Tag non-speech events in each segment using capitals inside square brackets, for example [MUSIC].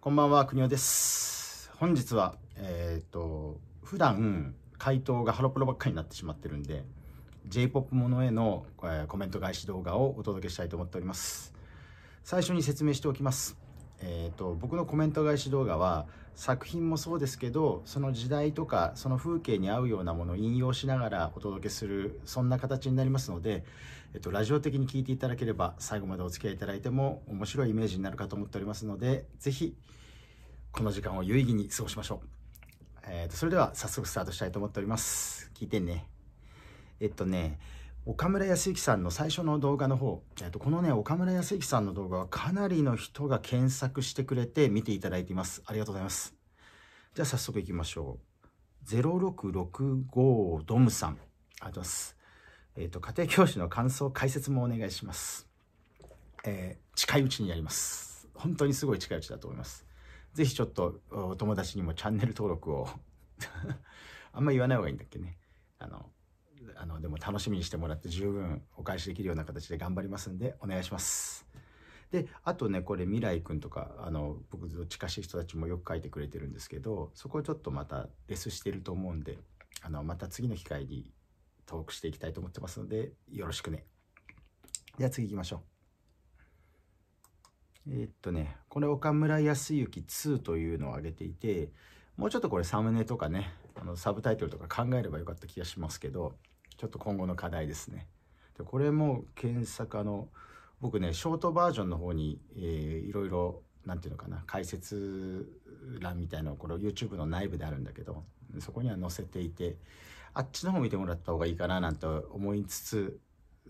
こんばんは、におです。本日は、えっ、ー、と、普段、回答がハロプロばっかりになってしまってるんで、J-POP ものへの、えー、コメント返し動画をお届けしたいと思っております。最初に説明しておきます。えーと、僕のコメント返し動画は作品もそうですけどその時代とかその風景に合うようなものを引用しながらお届けするそんな形になりますので、えーと、ラジオ的に聞いていただければ最後までお付き合いいただいても面白いイメージになるかと思っておりますので是非この時間を有意義に過ごしましょう。えーとそれでは早速スタートしたいと思っております。聞いてね。えっとね岡村康之さんの最初の動画の方、えっと、このね、岡村康之さんの動画はかなりの人が検索してくれて見ていただいています。ありがとうございます。じゃあ早速いきましょう。0665ドムさん。ありがとうございます。えっと、家庭教師の感想、解説もお願いします。えー、近いうちにやります。本当にすごい近いうちだと思います。ぜひちょっとお友達にもチャンネル登録を [LAUGHS] あんま言わない方がいいんだっけね。あの、あの、でも楽しみにしてもらって十分お返しできるような形で頑張りますんで、お願いします。で、あとね、これ、未来くんとか、あの、僕と近しい人たちもよく書いてくれてるんですけど、そこちょっとまたレスしてると思うんで、あの、また次の機会にトークしていきたいと思ってますので、よろしくね。では次行きましょう。えー、っとね、これ岡村康之2というのを挙げていて、もうちょっとこれサムネとかね、あのサブタイトルとか考えればよかった気がしますけど、ちょっと今後の課題ですね。でこれも検索あの僕ねショートバージョンの方に、えー、いろいろ何て言うのかな解説欄みたいなのこれ YouTube の内部であるんだけどそこには載せていてあっちの方見てもらった方がいいかななんて思いつつ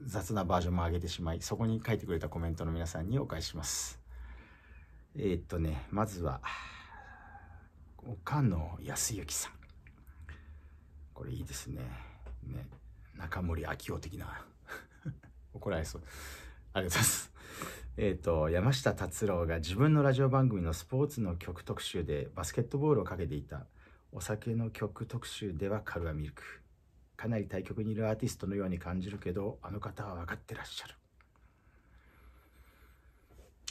雑なバージョンも上げてしまいそこに書いてくれたコメントの皆さんにお返ししますえー、っとねまずは岡野康之さんこれいいですねね中森明夫的な [LAUGHS] 怒られそうありがとうございますえっ、ー、と山下達郎が自分のラジオ番組のスポーツの曲特集でバスケットボールをかけていたお酒の曲特集ではカルアミルクかなり対局にいるアーティストのように感じるけどあの方は分かってらっしゃる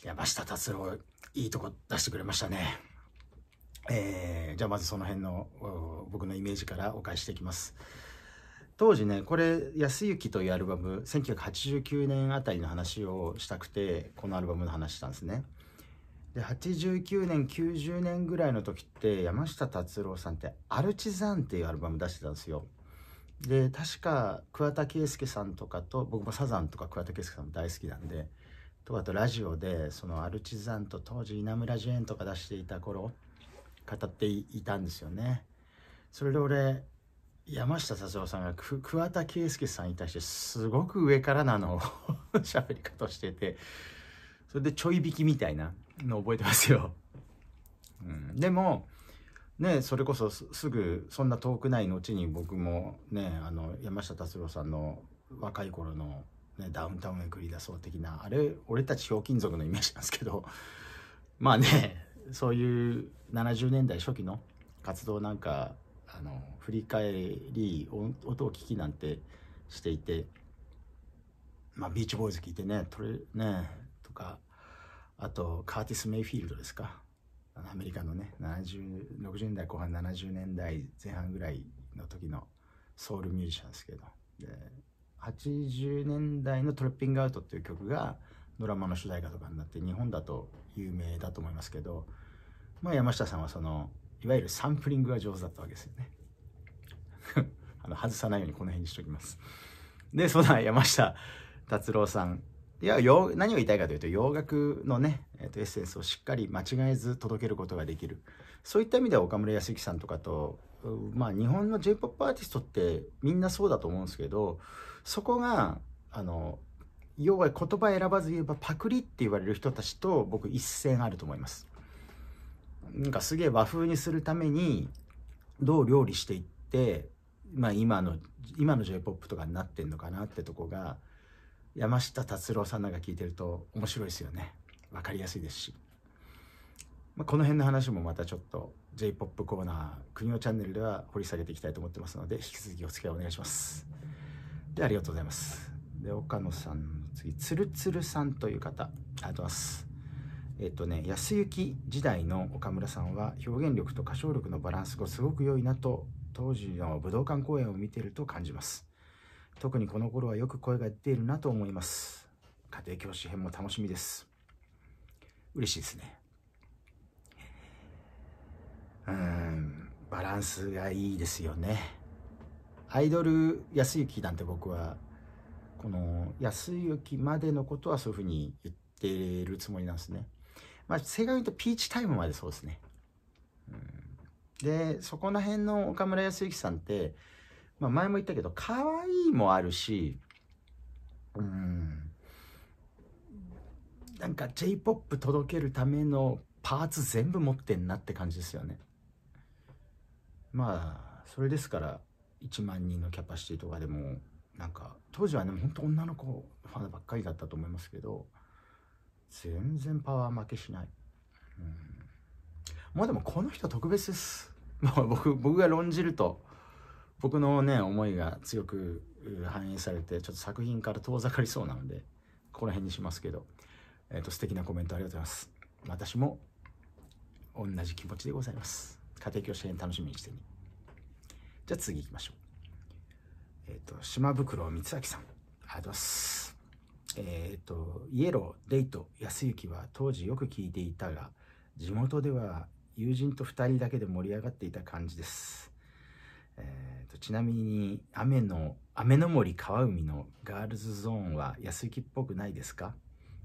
山下達郎いいとこ出してくれましたねえー、じゃあまずその辺の僕のイメージからお返ししていきます当時ねこれ「安行」というアルバム1989年あたりの話をしたくてこのアルバムの話したんですねで89年90年ぐらいの時って山下達郎さんって「アルチザン」っていうアルバム出してたんですよで確か桑田佳祐さんとかと僕もサザンとか桑田佳祐さんも大好きなんでとあとラジオでそのアルチザンと当時稲村ジェーンとか出していた頃語っていたんですよねそれで俺山下達郎さんが桑田佳祐さんに対してすごく上からなの [LAUGHS] 喋り方しててそれでちょい引きみたいなの覚えてますよ、うん、でもねそれこそすぐそんな遠くない後に僕もねあの山下達郎さんの若い頃の、ね、ダウンタウンへ繰り出そう的なあれ俺たちひょうきん族のイメージなんですけどまあねそういう70年代初期の活動なんかあの振り返り音を聞きなんてしていて、まあ、ビーチボーイズ聞いてねトレねとかあとカーティス・メイフィールドですかアメリカのね60年代後半70年代前半ぐらいの時のソウルミュージシャンですけどで80年代の「トレッピングアウト」っていう曲がドラマの主題歌とかになって日本だと有名だと思いますけど、まあ、山下さんはその「いわゆるサンプリングが上手だったわけですよね [LAUGHS] あの外さないようにこの辺にしおきますでそだ、山下達郎さんいや洋何を言いたいかというと洋楽のね、えー、とエッセンスをしっかり間違えず届けることができるそういった意味では岡村康之さんとかとまあ日本の j p o p アーティストってみんなそうだと思うんですけどそこがあの要は言葉選ばず言えばパクリって言われる人たちと僕一線あると思います。なんかすげえ和風にするためにどう料理していって、まあ、今の今の j p o p とかになってんのかなってとこが山下達郎さんなんか聞いてると面白いですよね分かりやすいですし、まあ、この辺の話もまたちょっと j p o p コーナー国のチャンネルでは掘り下げていきたいと思ってますので引き続きお付き合いお願いしますでありがとうございますで岡野さんの次つるつるさんという方ありがとうございますえっとね、安行時代の岡村さんは表現力と歌唱力のバランスがすごく良いなと当時の武道館公演を見ていると感じます特にこの頃はよく声が出ているなと思います家庭教師編も楽しみです嬉しいですねうんバランスがいいですよねアイドル安行なんて僕はこの安行までのことはそういうふうに言ってるつもりなんですねまあ、正確に言うとピーチタイムまでそうですね。うん、で、そこら辺の岡村康之さんって、まあ、前も言ったけど、可愛いもあるし、うん、なんか J-POP 届けるためのパーツ全部持ってんなって感じですよね。まあ、それですから、1万人のキャパシティとかでも、なんか、当時はね、ほんと女の子ファンばっかりだったと思いますけど、全然パワー負けしない、うん、まあでもこの人特別ですまあ、僕僕が論じると僕のね思いが強く反映されてちょっと作品から遠ざかりそうなのでこの辺にしますけど、えーと、素敵なコメントありがとうございます私も同じ気持ちでございます家庭教師編楽しみにしてにじゃあ次行きましょうえっ、ー、と島袋光明さんありがとうございますえっ、ー、とイエローデイト安行は当時よく聞いていたが地元では友人と2人だけで盛り上がっていた感じです、えーと、ちなみに雨の雨の森川海のガールズゾーンは安行っぽくないですか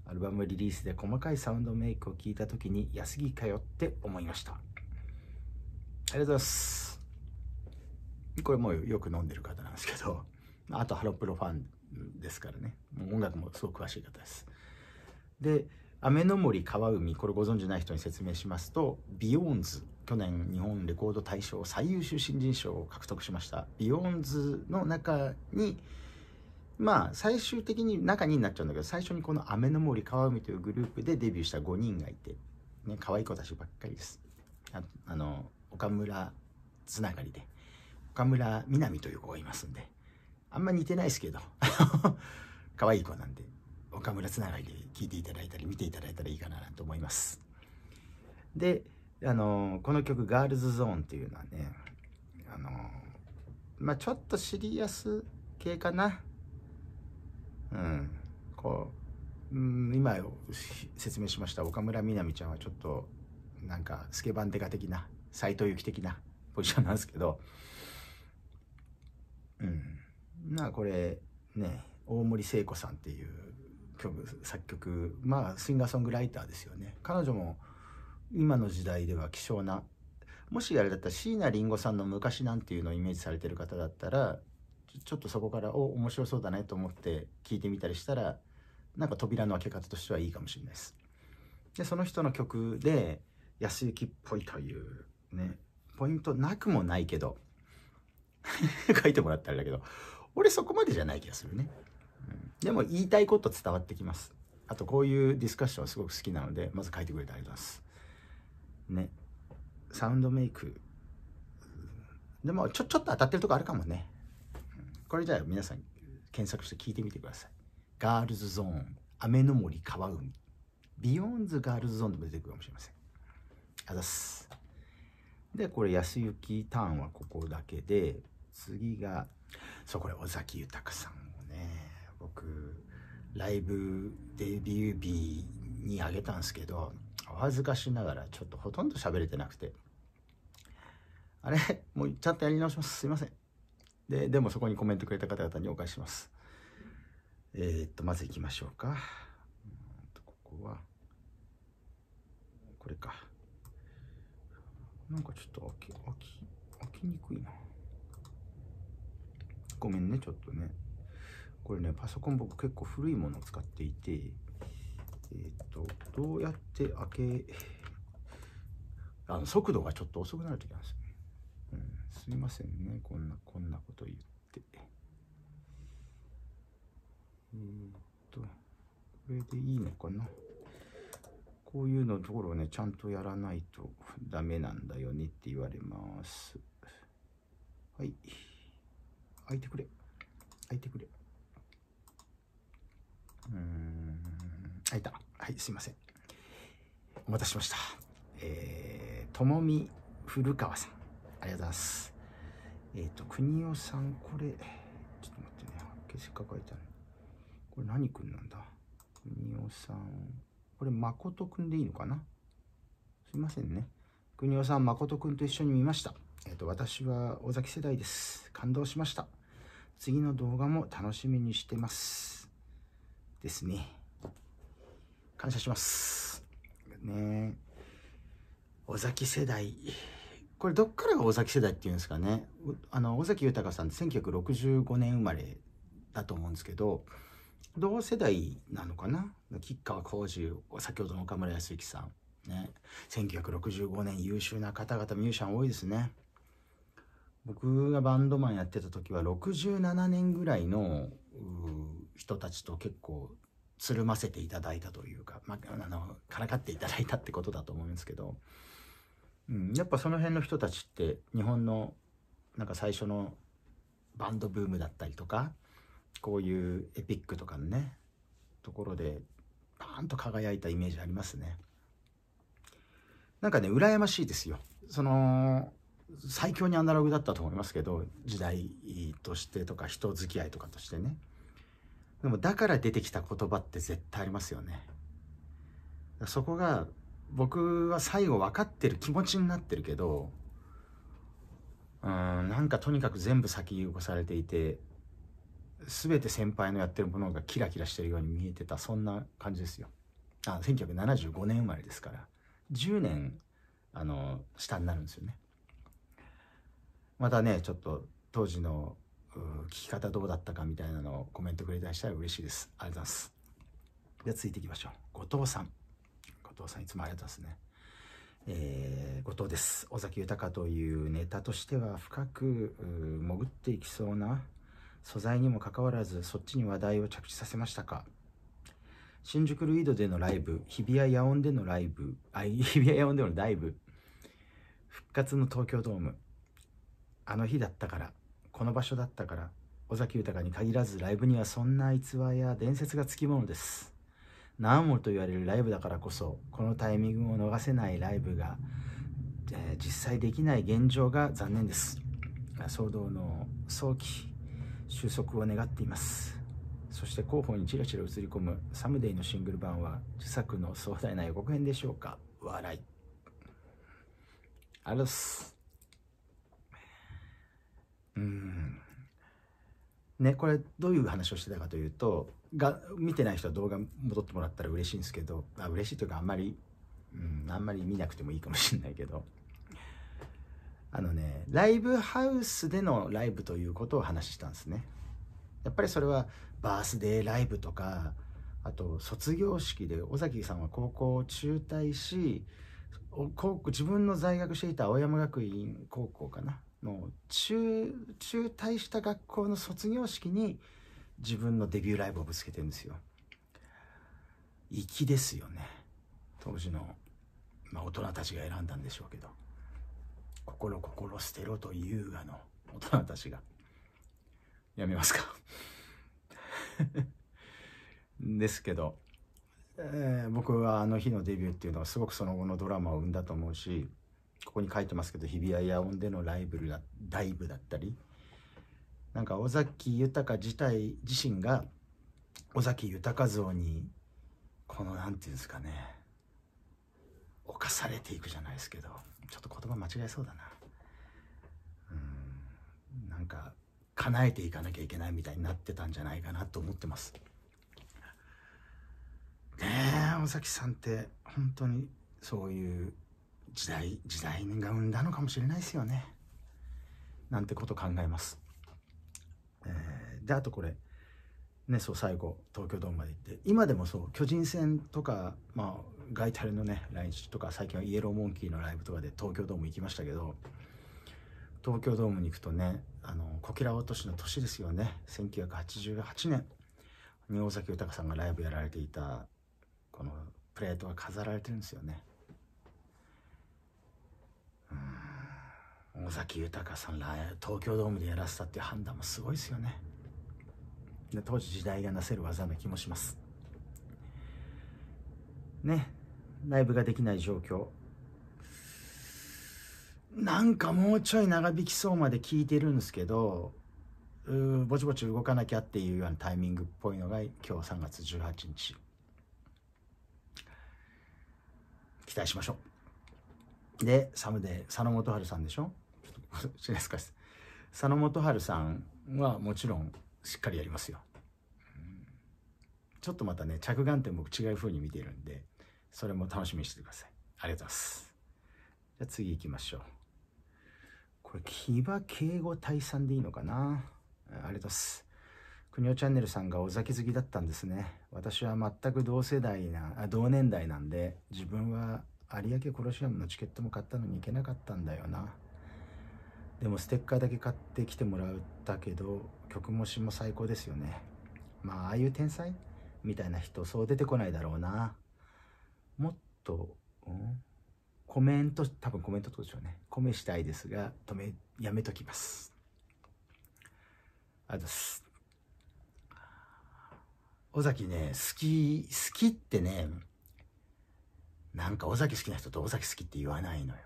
アルバムリリースで細かいサウンドメイクを聞いた時に安行かよって思いましたありがとうございますこれもうよく飲んでる方なんですけどあとハロプロファンですからね音楽もすごく詳しい方です。で雨の森川海これご存じない人に説明しますとビヨーンズ去年日本レコード大賞最優秀新人賞を獲得しましたビヨーンズの中にまあ最終的に中になっちゃうんだけど最初にこの雨の森川海というグループでデビューした5人がいてね可愛い子たちばっかりですあの岡村つながりで岡村みなみという子がいますんであんま似てないですけど [LAUGHS] 可愛い子なんで岡村つながりで聞いていただいたり見ていただいたらいいかなと思いますであのこの曲「ガールズゾーン」っていうのはねあのまあちょっとシリアス系かなうんこう、うん、今説明しました岡村みなみちゃんはちょっとなんかスケバンデカ的な斎藤由貴的なポジションなんですけどうんまあこれね大森聖子さんっていう曲作曲まあシンガーソングライターですよね彼女も今の時代では希少なもしあれだったら椎名林檎さんの「昔」なんていうのをイメージされてる方だったらちょっとそこからお面白そうだねと思って聞いてみたりしたらなんか扉の開け方としてはいいかもしれないです。でその人の曲で安行っぽいというねポイントなくもないけど [LAUGHS] 書いてもらったらだけど俺そこまでじゃない気がするね、うん、でも言いたいこと伝わってきますあとこういうディスカッションはすごく好きなのでまず書いてくれてありがとうございますねサウンドメイクでもちょちょっと当たってるとこあるかもねこれじゃあ皆さん検索して聞いてみてくださいガールズゾーン雨の森川海ビヨンズガールズゾーンでも出てくるかもしれませんあざすでこれ安行ターンはここだけで次がそう、これ尾崎豊さんをね、僕、ライブデビュー日にあげたんですけど、お恥ずかしながらちょっとほとんど喋れてなくて、あれもうちゃんとやり直します。すいません。で、でもそこにコメントくれた方々にお返しします。えー、っと、まず行きましょうか。ここは、これか。なんかちょっと開き、開き、開きにくいな。ごめんね、ちょっとね。これね、パソコン僕結構古いものを使っていて、えー、っと、どうやって開け、あの、速度がちょっと遅くなるときなんですよね。うん、すいませんね、こんな、こんなこと言って。えー、っと、これでいいのかな。こういうのところをね、ちゃんとやらないとダメなんだよねって言われます。はい。開いてくれ。開いてくれ。うん、開いた。はい、すいません。お待たせしました。えー、ともみ古川さん。ありがとうございます。えっ、ー、と、国尾さん、これ、ちょっと待ってね。消しかかいたね。これ何くんなんだ国尾さん。これ、誠くんでいいのかなすいませんね。国尾さん、誠くんと一緒に見ました。えっ、と、私は尾崎世代です。感動しました。次の動画も楽しみにしてます。ですね。感謝します。ね尾崎世代。これどっからが尾崎世代っていうんですかね。あの、尾崎豊さんって1965年生まれだと思うんですけど、同世代なのかな吉川晃司、先ほどの岡村康之さん。ね、1965年優秀な方々ミュージシャン多いですね。僕がバンドマンやってた時は67年ぐらいの人たちと結構つるませていただいたというか、まあ、あのからかっていただいたってことだと思うんですけど、うん、やっぱその辺の人たちって日本のなんか最初のバンドブームだったりとかこういうエピックとかのねところでバーンと輝いたイメージありますね。なんかね羨ましいですよ。その最強にアナログだったと思いますけど時代としてとか人付き合いとかとしてねでもだから出てきた言葉って絶対ありますよねそこが僕は最後分かってる気持ちになってるけどうんなんかとにかく全部先にこされていて全て先輩のやってるものがキラキラしてるように見えてたそんな感じですよあ1975年生まれですから10年あの下になるんですよねまたねちょっと当時の聞き方どうだったかみたいなのをコメントくれたりしたら嬉しいですありがとうございますでは続いていきましょう後藤さん後藤さんいつもありがとうございますねえー、後藤です尾崎豊というネタとしては深く潜っていきそうな素材にもかかわらずそっちに話題を着地させましたか新宿ルイードでのライブ日比谷野音でのライブあ日比谷野音でのライブ復活の東京ドームあの日だったからこの場所だったから尾崎豊に限らずライブにはそんな逸話や伝説がつきものです何もと言われるライブだからこそこのタイミングを逃せないライブが、えー、実際できない現状が残念です騒動の早期収束を願っていますそして広報にちらちら映り込むサムデイのシングル版は自作の壮大な予告編でしょうか笑いあすうんねこれどういう話をしてたかというとが見てない人は動画戻ってもらったら嬉しいんですけどあ嬉しいというかあんまり、うん、あんまり見なくてもいいかもしれないけどあのねライブハウスでのライブということを話したんですねやっぱりそれはバースデーライブとかあと卒業式で尾崎さんは高校を中退し自分の在学していた青山学院高校かなう中中退した学校の卒業式に自分のデビューライブをぶつけてるんですよ粋ですよね当時の、まあ、大人たちが選んだんでしょうけど心心捨てろと優雅の大人たちがやめますか [LAUGHS] ですけど、えー、僕はあの日のデビューっていうのはすごくその後のドラマを生んだと思うしここに書いてますけど日比谷野音でのライブルだライブだったりなんか尾崎豊自体自身が尾崎豊像にこの何て言うんですかね侵されていくじゃないですけどちょっと言葉間違えそうだなうんなんか叶えていかなきゃいけないみたいになってたんじゃないかなと思ってますねえ尾崎さんって本当にそういう時代時代が生んだのかもしれないですよねなんてこと考えます、えー、であとこれねそう最後東京ドームまで行って今でもそう巨人戦とかまあガイタルのね来日とか最近はイエローモンキーのライブとかで東京ドーム行きましたけど東京ドームに行くとねあのこきら落としの年ですよね1988年に大崎豊さんがライブやられていたこのプレートが飾られてるんですよね尾崎豊さんら東京ドームでやらせたっていう判断もすごいですよねで当時時代がなせる技な気もしますねライブができない状況なんかもうちょい長引きそうまで聞いてるんですけどうぼちぼち動かなきゃっていうようなタイミングっぽいのが今日3月18日期待しましょうでサムで佐野元春さんでしょシネです。佐野元春さんはもちろんしっかりやりますよ。ちょっとまたね、着眼点僕違う風に見ているんで、それも楽しみにしてください。ありがとうございます。じゃあ次行きましょう。これ、木場敬語退散でいいのかなありがとうございます。国尾チャンネルさんがお酒好きだったんですね。私は全く同世代な、あ同年代なんで、自分は有明コロシアムのチケットも買ったのに行けなかったんだよな。でもステッカーだけ買ってきてもらったけど曲も詞も最高ですよねまあああいう天才みたいな人そう出てこないだろうなもっと、うん、コメント多分コメントとでしょうねコメしたいですが止めやめときますありがとうございます尾崎ね好き好きってねなんか尾崎好きな人と尾崎好きって言わないのよ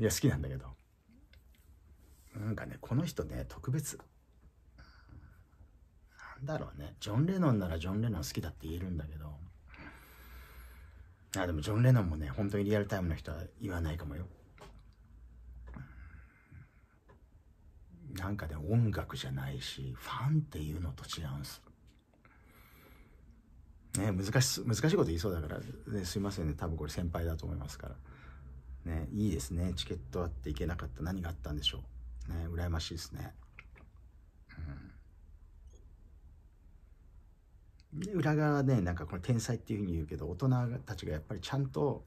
いや好きなんだけどなんかねこの人ね特別なんだろうねジョン・レノンならジョン・レノン好きだって言えるんだけどあでもジョン・レノンもね本当にリアルタイムの人は言わないかもよなんかね音楽じゃないしファンっていうのと違うんすね難し難しいこと言いそうだから、ね、すいませんね多分これ先輩だと思いますからね、いいですね。チケットあって行けなかった。何があったんでしょう。ね、羨ましいですね。うん、裏側はね、なんかこの天才っていうふうに言うけど、大人たちがやっぱりちゃんと、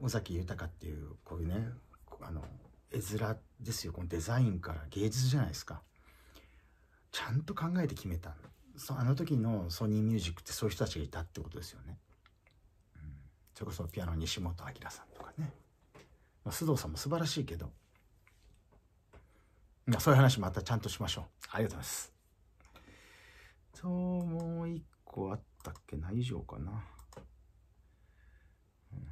尾崎豊っていう、こういうね、あの、絵面ですよ。このデザインから芸術じゃないですか。ちゃんと考えて決めた。そあの時のソニーミュージックってそういう人たちがいたってことですよね。うん、それこそピアノ西本明さんとかね。まあ、須藤さんも素晴らしいけど、まあ、そういう話またちゃんとしましょう。ありがとうございます。ともう一個あったっけな以上かな。うん、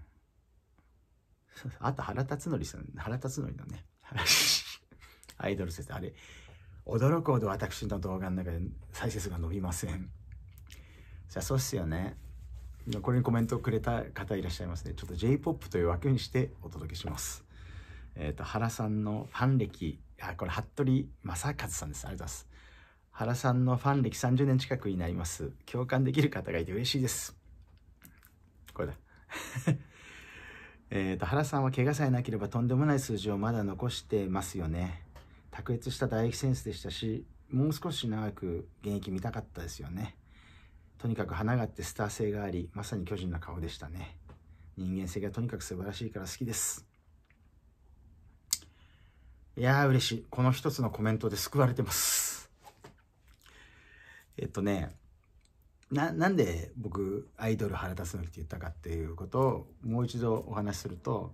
あと原辰徳さん、原辰徳のね、話。[LAUGHS] アイドル先生、あれ、驚くほど私の動画の中で再生数が伸びません。じゃあそうっすよね。これにコメントをくれた方いらっしゃいますね。ちょっと J-POP という枠にしてお届けします。えっ、ー、と、原さんのファン歴、あ、これ、服部正和さんです。ありがとうございます。原さんのファン歴30年近くになります。共感できる方がいて嬉しいです。これだ。[LAUGHS] えっと、原さんは怪我さえなければとんでもない数字をまだ残してますよね。卓越した唾液センスでしたし、もう少し長く現役見たかったですよね。とにかく花があってスター性があり、まさに巨人の顔でしたね。人間性がとにかく素晴らしいから好きです。いやー嬉しい。この一つのコメントで救われてます。えっとね、な、なんで僕、アイドル腹立つのって言ったかっていうことをもう一度お話しすると、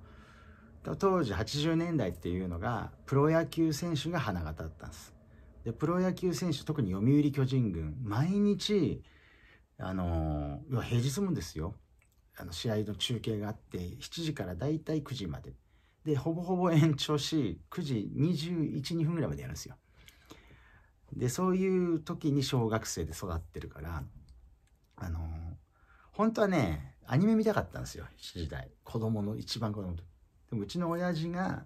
当時80年代っていうのが、プロ野球選手が花形だったんです。で、プロ野球選手、特に読売巨人軍、毎日、あの要は平日もですよあの試合の中継があって7時からだいたい9時まででほぼほぼ延長し9時212分ぐらいまでやるんですよでそういう時に小学生で育ってるからあの本当はねアニメ見たかったんですよ7時台子供の一番子供のでもうちの親父が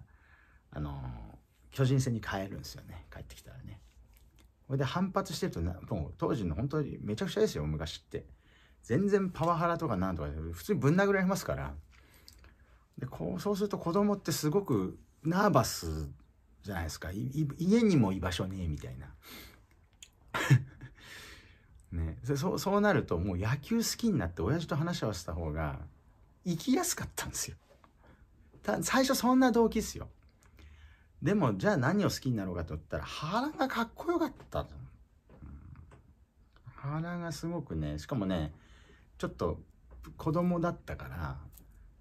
あの巨人戦に帰るんですよね帰ってきたらねこれで反発してるとな、もう当時の本当にめちゃくちゃですよ、昔って。全然パワハラとかなんとか、普通にぶん殴られますから。で、こう、そうすると子供ってすごくナーバスじゃないですか。家にも居場所ねえ、みたいな。[LAUGHS] ね、そそうなるともう野球好きになって親父と話し合わせた方が生きやすかったんですよ。最初そんな動機っすよ。でも、じゃあ何を好きになろうかと言ったら、腹がかっこよかった。うん、腹がすごくね、しかもね、ちょっと子供だったから、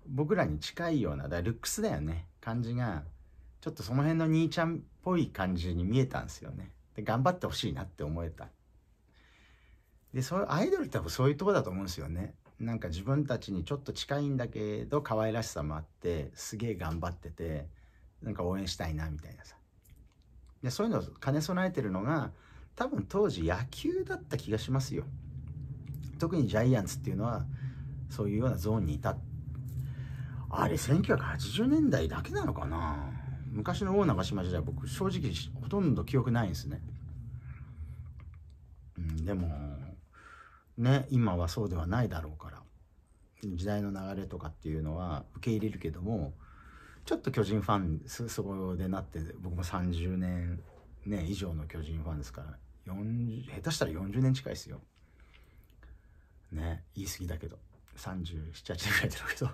僕らに近いような、だルックスだよね、感じが、ちょっとその辺の兄ちゃんっぽい感じに見えたんですよね。で、頑張ってほしいなって思えた。で、そういうアイドルって多分そういうとこだと思うんですよね。なんか自分たちにちょっと近いんだけど可愛らしさもあってすげえ頑張っててなんか応援したいなみたいなさでそういうのを兼ね備えてるのが多分当時野球だった気がしますよ特にジャイアンツっていうのはそういうようなゾーンにいたあれ1980年代だけなのかな昔の大長島時代僕正直ほとんど記憶ないんですね、うん、でもね今はそうではないだろうから時代の流れとかっていうのは受け入れるけどもちょっと巨人ファンそこでなって僕も30年、ね、以上の巨人ファンですから下手したら40年近いですよ。ね言い過ぎだけど378年ぐらいだてうけど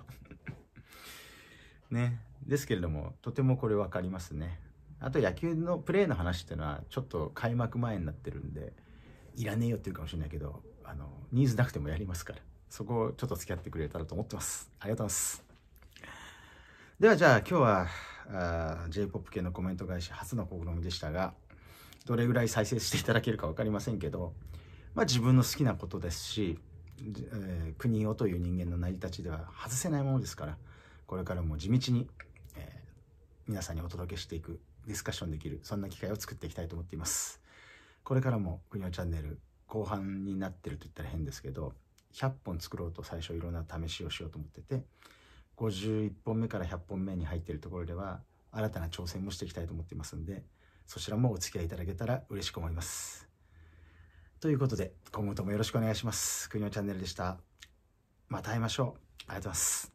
[LAUGHS] ねですけれどもとてもこれ分かりますね。あと野球のプレーの話っていうのはちょっと開幕前になってるんでいらねえよっていうかもしれないけどあのニーズなくてもやりますからそこをちょっと付き合ってくれたらと思ってます。ありがとうございます。ではじゃあ今日はあ J-POP 系のコメント会社初の試みでしたがどれぐらい再生していただけるか分かりませんけど、まあ、自分の好きなことですし、えー、国をという人間の成り立ちでは外せないものですからこれからも地道に、えー、皆さんにお届けしていくディスカッションできるそんな機会を作っていきたいと思っていますこれからも「国をチャンネル」後半になってると言ったら変ですけど100本作ろうと最初いろんな試しをしようと思ってて51本目から100本目に入っているところでは新たな挑戦もしていきたいと思っていますんでそちらもお付き合いいただけたら嬉しく思いますということで今後ともよろしくお願いします国のチャンネルでしたまた会いましょうありがとうございます